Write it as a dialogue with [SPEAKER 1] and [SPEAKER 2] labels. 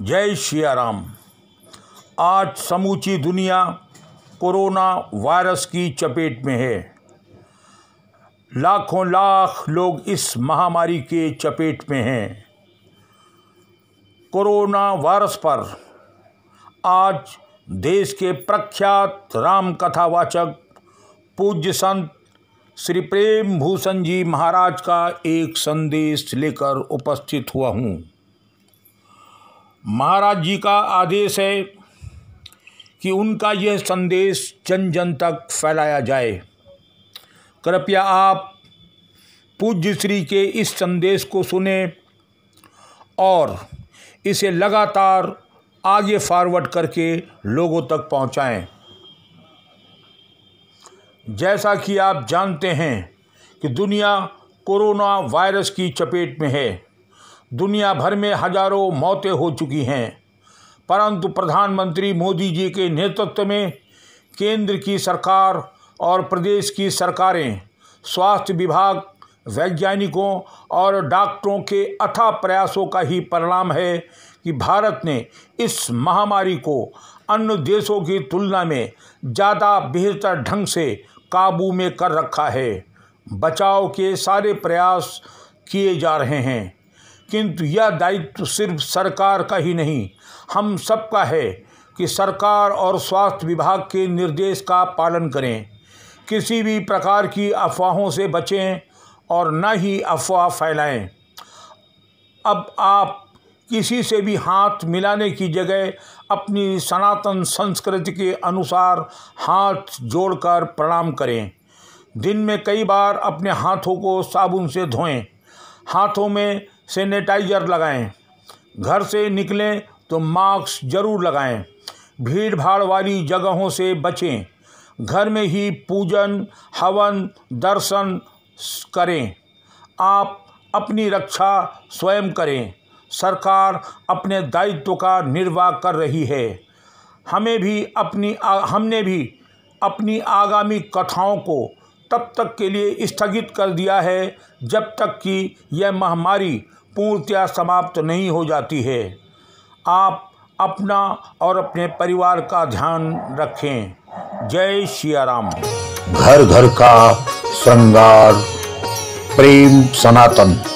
[SPEAKER 1] जय शिया राम आज समूची दुनिया कोरोना वायरस की चपेट में है लाखों लाख लोग इस महामारी के चपेट में हैं कोरोना वायरस पर आज देश के प्रख्यात राम कथावाचक पूज्य संत श्री प्रेम भूषण जी महाराज का एक संदेश लेकर उपस्थित हुआ हूँ महाराज जी का आदेश है कि उनका यह संदेश जन जन तक फैलाया जाए कृपया आप पूज्य श्री के इस संदेश को सुने और इसे लगातार आगे फॉरवर्ड करके लोगों तक पहुंचाएं। जैसा कि आप जानते हैं कि दुनिया कोरोना वायरस की चपेट में है दुनिया भर में हजारों मौतें हो चुकी हैं परंतु प्रधानमंत्री मोदी जी के नेतृत्व में केंद्र की सरकार और प्रदेश की सरकारें स्वास्थ्य विभाग वैज्ञानिकों और डॉक्टरों के अथा प्रयासों का ही परिणाम है कि भारत ने इस महामारी को अन्य देशों की तुलना में ज़्यादा बेहतर ढंग से काबू में कर रखा है बचाव के सारे प्रयास किए जा रहे हैं किंतु यह दायित्व सिर्फ सरकार का ही नहीं हम सबका है कि सरकार और स्वास्थ्य विभाग के निर्देश का पालन करें किसी भी प्रकार की अफवाहों से बचें और न ही अफवाह फैलाएं अब आप किसी से भी हाथ मिलाने की जगह अपनी सनातन संस्कृति के अनुसार हाथ जोड़कर प्रणाम करें दिन में कई बार अपने हाथों को साबुन से धोएं हाथों में सेनेटाइजर लगाएं घर से निकलें तो मास्क जरूर लगाएं भीड़ भाड़ वाली जगहों से बचें घर में ही पूजन हवन दर्शन करें आप अपनी रक्षा स्वयं करें सरकार अपने दायित्व का निर्वाह कर रही है हमें भी अपनी हमने भी अपनी आगामी कथाओं को तब तक के लिए स्थगित कर दिया है जब तक कि यह महामारी पूर्णतया समाप्त नहीं हो जाती है आप अपना और अपने परिवार का ध्यान रखें जय सियाराम घर घर का श्रृंगार प्रेम सनातन